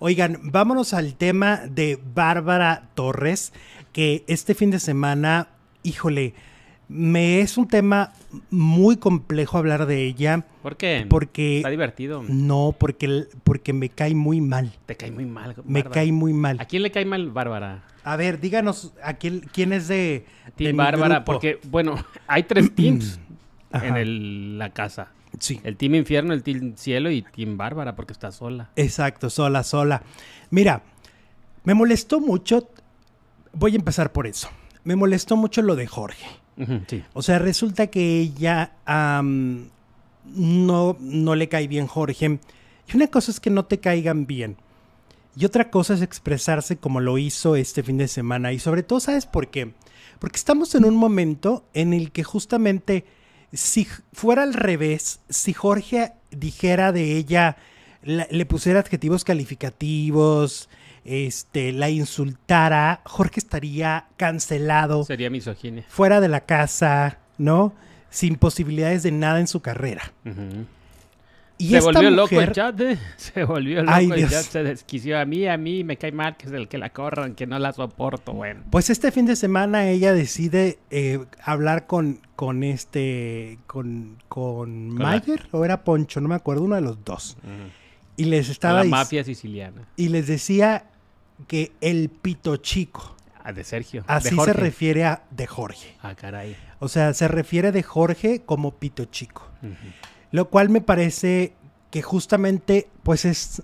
Oigan, vámonos al tema de Bárbara Torres, que este fin de semana, híjole, me es un tema muy complejo hablar de ella. ¿Por qué? Porque está divertido. No, porque, porque me cae muy mal. Te cae muy mal. Me cae muy mal. ¿A quién le cae mal Bárbara? A ver, díganos a quién, es de Bárbara, porque bueno, hay tres teams en la casa. Sí. El Team Infierno, el Team Cielo y Team Bárbara, porque está sola. Exacto, sola, sola. Mira, me molestó mucho. Voy a empezar por eso. Me molestó mucho lo de Jorge. sí. O sea, resulta que ella no, no le cae bien Jorge. Y una cosa es que no te caigan bien. Y otra cosa es expresarse como lo hizo este fin de semana. Y sobre todo, ¿sabes por qué? Porque estamos en un momento en el que justamente si fuera al revés, si Jorge dijera de ella, le pusiera adjetivos calificativos, este, la insultara, Jorge estaría cancelado. Sería misoginia. Fuera de la casa, ¿no? Sin posibilidades de nada en su carrera se volvió loco el chat, ¿eh? se volvió loco el chat, se desquició a mí, a mí me cae mal que es el que la corran, que no la soporto, bueno. Pues este fin de semana ella decide eh, hablar con, con este, con, con, Mayer, o era Poncho, no me acuerdo, uno de los dos. Y les estaba... La mafia siciliana. Y les decía que el pito chico. Ah, de Sergio. Así se refiere a de Jorge. Ah, caray. O sea, se refiere de Jorge como pito chico. Ajá. Lo cual me parece que justamente pues es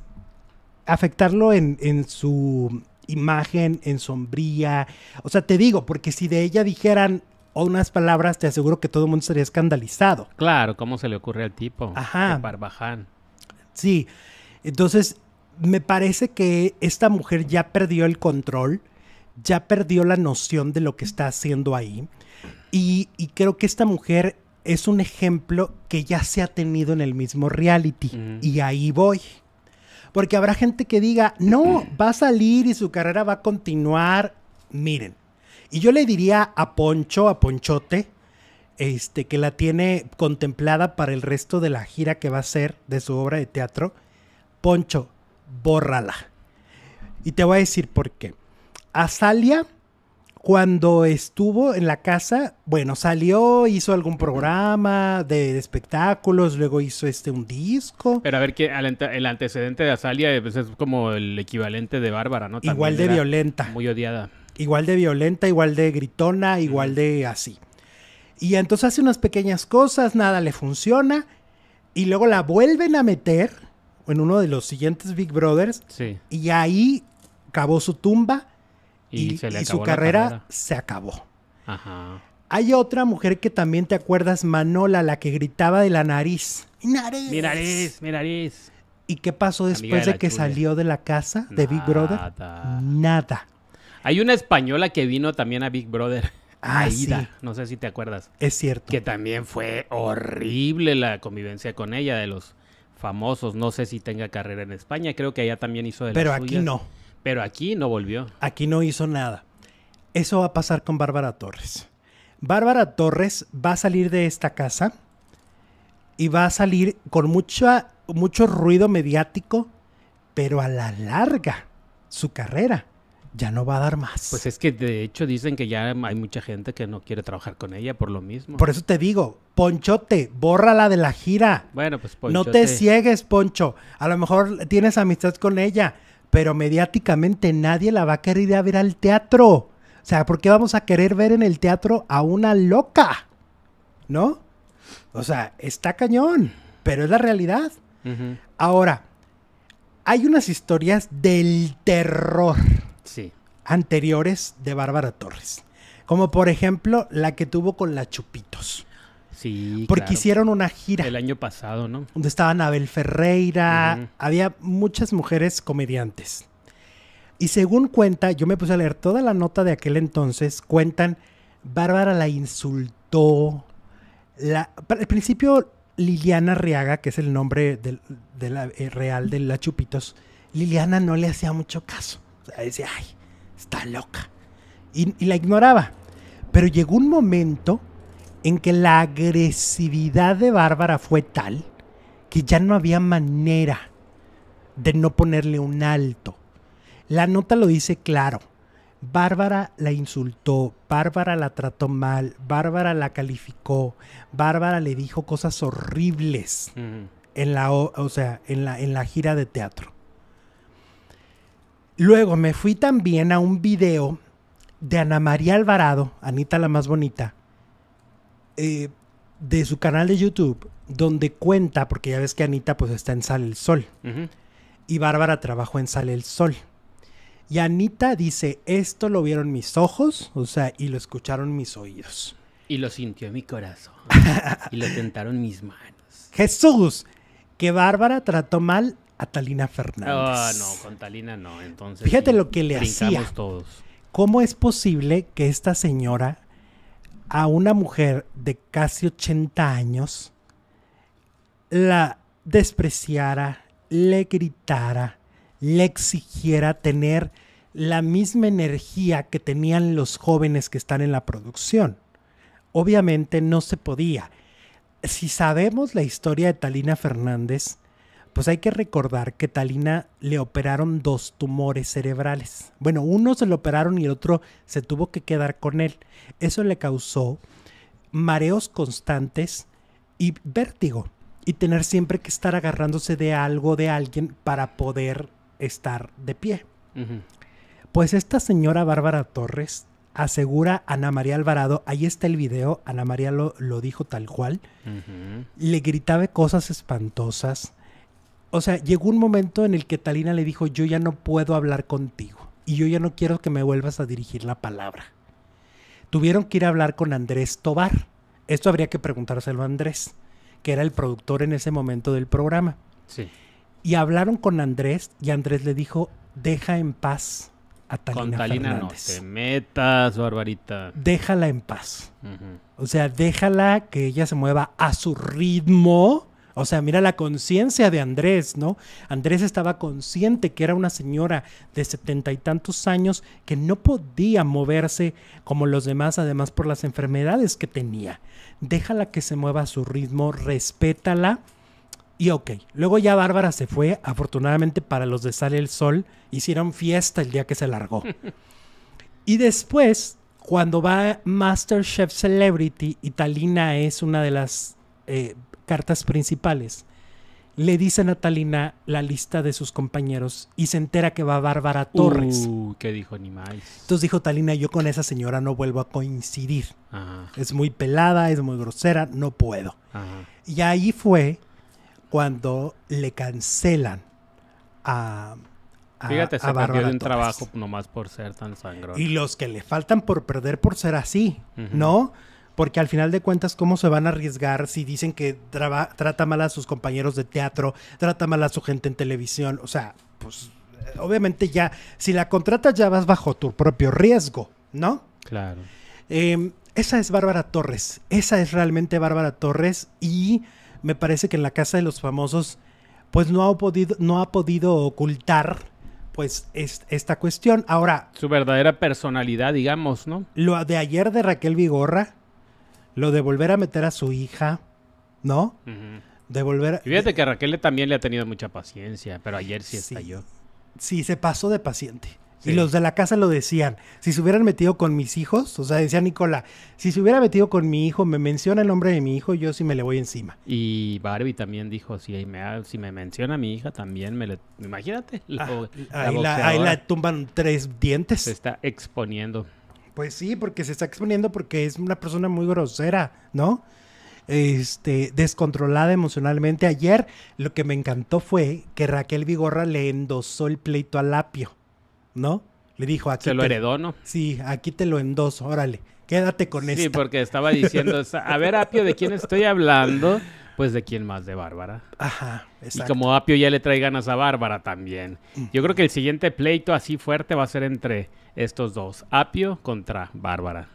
afectarlo en, su imagen, en sombría. O sea, te digo, porque si de ella dijeran unas palabras, te aseguro que todo el mundo sería escandalizado. Claro, ¿cómo se le ocurre al tipo? Ajá. Barbaján. Sí. Entonces, me parece que esta mujer ya perdió el control, ya perdió la noción de lo que está haciendo ahí. Y, y creo que esta mujer es un ejemplo que ya se ha tenido en el mismo reality. Y ahí voy. Porque habrá gente que diga, no, va a salir y su carrera va a continuar. Miren. Y yo le diría a Poncho, a Ponchote, este, que la tiene contemplada para el resto de la gira que va a hacer de su obra de teatro, Poncho, bórrala. Y te voy a decir por qué. Azalia cuando estuvo en la casa, bueno, salió, hizo algún programa de, espectáculos, luego hizo este un disco. Pero a ver que el antecedente de Azalia eh, pues, es como el equivalente de Bárbara, ¿no? igual de violenta. Muy odiada. Igual de violenta, igual de gritona, igual de así. Y entonces hace unas pequeñas cosas, nada le funciona, y luego la vuelven a meter en uno de los siguientes Big Brothers. Sí. Y ahí acabó su tumba y, su carrera, se acabó. Hay otra mujer que también te acuerdas, Manola, la que gritaba de la nariz. ¡Mi nariz! ¿Y qué pasó después de, que salió de la casa de Big Brother? Nada. Hay una española que vino también a Big Brother. Ah, no sé si te acuerdas. Es cierto. Que también fue horrible la convivencia con ella de los famosos. No sé si tenga carrera en España, creo que ella también hizo de Pero aquí no. Pero aquí no volvió. Aquí no hizo nada. Eso va a pasar con Bárbara Torres. Bárbara Torres va a salir de esta casa y va a salir con mucha, mucho ruido mediático, pero a la larga su carrera ya no va a dar más. Pues es que de hecho dicen que ya hay mucha gente que no quiere trabajar con ella por lo mismo. Por eso te digo, Ponchote, bórrala de la gira. Bueno, pues Ponchote. No te ciegues, Poncho. A lo mejor tienes amistad con ella, pero mediáticamente nadie la va a querer ir a ver al teatro. O sea, ¿por qué vamos a querer ver en el teatro a una loca? ¿No? O sea, está cañón, pero es la realidad. Ahora, hay unas historias del terror sí. anteriores de Bárbara Torres. Como por ejemplo la que tuvo con la Chupitos. Porque hicieron una gira. El año pasado, ¿no? Donde estaba Abel Ferreira, había muchas mujeres comediantes. Y según cuenta, yo me puse a leer toda la nota de aquel entonces, cuentan, Bárbara la insultó. al principio, Liliana Riaga, que es el nombre eh, real de la Chupitos, Liliana no le hacía mucho caso. O sea, decía, ay, está loca. y la ignoraba. Pero llegó un momento en que la agresividad de Bárbara fue tal que ya no había manera de no ponerle un alto. La nota lo dice claro. Bárbara la insultó, Bárbara la trató mal, Bárbara la calificó, Bárbara le dijo cosas horribles en, la, o sea, en, la, en la gira de teatro. Luego me fui también a un video de Ana María Alvarado, Anita la más bonita, eh, de su canal de YouTube, donde cuenta, porque ya ves que Anita pues está en Sale el Sol, y Bárbara trabajó en Sale el Sol. Y Anita dice, esto lo vieron mis ojos, o sea, y lo escucharon mis oídos. Y lo sintió mi corazón. y lo tentaron mis manos. Jesús, que Bárbara trató mal a Talina ah, Fernández. no no, con Talina no, entonces. Fíjate lo que le hacía. todos. ¿Cómo es posible que esta señora a una mujer de casi 80 años la despreciara, le gritara, le exigiera tener la misma energía que tenían los jóvenes que están en la producción. Obviamente no se podía. Si sabemos la historia de Talina Fernández, pues hay que recordar que Talina le operaron dos tumores cerebrales. Bueno, uno se lo operaron y el otro se tuvo que quedar con él. Eso le causó mareos constantes y vértigo. Y tener siempre que estar agarrándose de algo, de alguien, para poder estar de pie. Pues esta señora Bárbara Torres asegura Ana María Alvarado, ahí está el video, Ana María lo, dijo tal cual, le gritaba cosas espantosas, o sea, llegó un momento en el que Talina le dijo, yo ya no puedo hablar contigo y yo ya no quiero que me vuelvas a dirigir la palabra. Tuvieron que ir a hablar con Andrés Tobar. Esto habría que preguntárselo a Andrés, que era el productor en ese momento del programa. Sí. Y hablaron con Andrés y Andrés le dijo, deja en paz a Talina. Con Talina no te metas, barbarita. Déjala en paz. O sea, déjala que ella se mueva a su ritmo o sea, mira la conciencia de Andrés, ¿no? Andrés estaba consciente que era una señora de setenta y tantos años que no podía moverse como los demás, además por las enfermedades que tenía. Déjala que se mueva a su ritmo, respétala. Y ok, luego ya Bárbara se fue, afortunadamente para los de Sale el Sol, hicieron fiesta el día que se largó. y después, cuando va MasterChef Celebrity, Italina es una de las eh, cartas principales, le dice a Natalina la lista de sus compañeros y se entera que va Bárbara uh, Torres. Uy, ¿qué dijo más Entonces dijo Talina, yo con esa señora no vuelvo a coincidir. Es muy pelada, es muy grosera, no puedo. Y ahí fue cuando le cancelan a... a un trabajo nomás por ser tan sangrón. Y los que le faltan por perder por ser así, ¿no? porque al final de cuentas, ¿cómo se van a arriesgar si dicen que trata mal a sus compañeros de teatro, trata mal a su gente en televisión? O sea, pues eh, obviamente ya, si la contratas ya vas bajo tu propio riesgo, ¿no? Claro. Em, esa es Bárbara Torres, esa es realmente Bárbara Torres y me parece que en la Casa de los Famosos pues no ha podido, no ha podido ocultar pues esta cuestión. Ahora... Su verdadera personalidad, digamos, ¿no? Lo de ayer de Raquel Vigorra, lo de volver a meter a su hija, ¿no? De volver a... fíjate que Raquel también le ha tenido mucha paciencia, pero ayer sí, sí. estalló. Sí, se pasó de paciente. Y los de la casa lo decían. Si se hubieran metido con mis hijos, o sea, decía Nicola, si se hubiera metido con mi hijo, me menciona el nombre de mi hijo, yo sí me le voy encima. Y Barbie también dijo, si me, si me menciona a mi hija, también me le... Imagínate. la, ah, ahí, la, tumban tres dientes. Se está exponiendo. Pues sí, porque se está exponiendo porque es una persona muy grosera, ¿no? Este, descontrolada emocionalmente. Ayer lo que me encantó fue que Raquel Vigorra le endosó el pleito a Lapio, ¿no? Le dijo, aquí. Se lo heredó, ¿no? Sí, aquí te lo endosó, órale. Quédate con eso. Sí, porque estaba diciendo, a ver, Apio, ¿de quién estoy hablando? Pues de quién más, de Bárbara. Ajá, exacto. Y como Apio ya le trae ganas a Bárbara también. Mm. Yo creo que el siguiente pleito así fuerte va a ser entre estos dos, Apio contra Bárbara.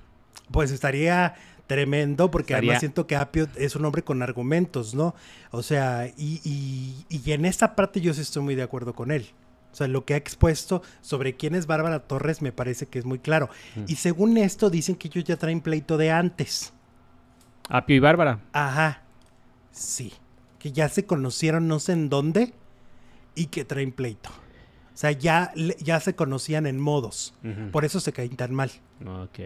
Pues estaría tremendo, porque además siento que Apio es un hombre con argumentos, ¿no? O sea, y, y en esta parte yo sí estoy muy de acuerdo con él. O sea, lo que ha expuesto sobre quién es Bárbara Torres me parece que es muy claro. Y según esto, dicen que ellos ya traen pleito de antes. Apio y Bárbara. Ajá. Sí. Que ya se conocieron no sé en dónde y que traen pleito. O sea, ya, ya se conocían en modos. Por eso se caen tan mal. Ok.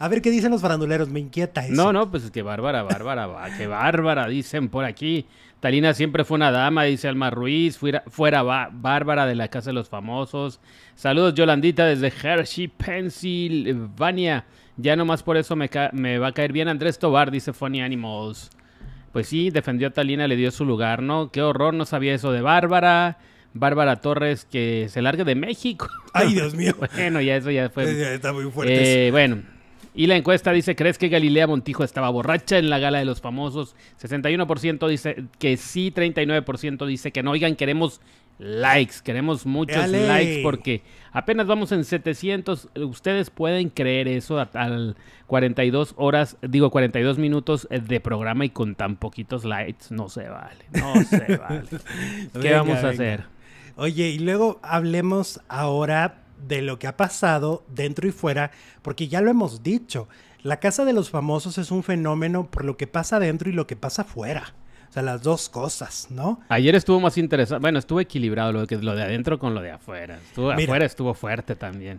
A ver qué dicen los faranduleros, me inquieta eso. No, no, pues que bárbara, bárbara, que bárbara, dicen por aquí. Talina siempre fue una dama, dice Alma Ruiz, fuera, bárbara de la Casa de los Famosos. Saludos, Yolandita, desde Hershey, Pensilvania. Ya nomás por eso me, me va a caer bien Andrés Tobar, dice Funny Animals. Pues sí, defendió a Talina, le dio su lugar, ¿no? Qué horror, no sabía eso de Bárbara. Bárbara Torres que se largue de México. Ay, Dios mío. Bueno, ya eso ya fue. está muy fuerte. Eh, bueno, y la encuesta dice, ¿crees que Galilea Montijo estaba borracha en la gala de los famosos? 61% dice que sí, 39% dice que no. Oigan, queremos likes, queremos muchos likes porque apenas vamos en 700. Ustedes pueden creer eso al 42 horas, digo 42 minutos de programa y con tan poquitos likes, no se vale, no se vale. ¿Qué vamos a hacer? Oye, y luego hablemos ahora de lo que ha pasado dentro y fuera, porque ya lo hemos dicho, la casa de los famosos es un fenómeno por lo que pasa dentro y lo que pasa fuera. O sea, las dos cosas, ¿no? Ayer estuvo más interesante. Bueno, estuvo equilibrado lo, que, lo de adentro con lo de afuera. Estuvo, afuera estuvo fuerte también.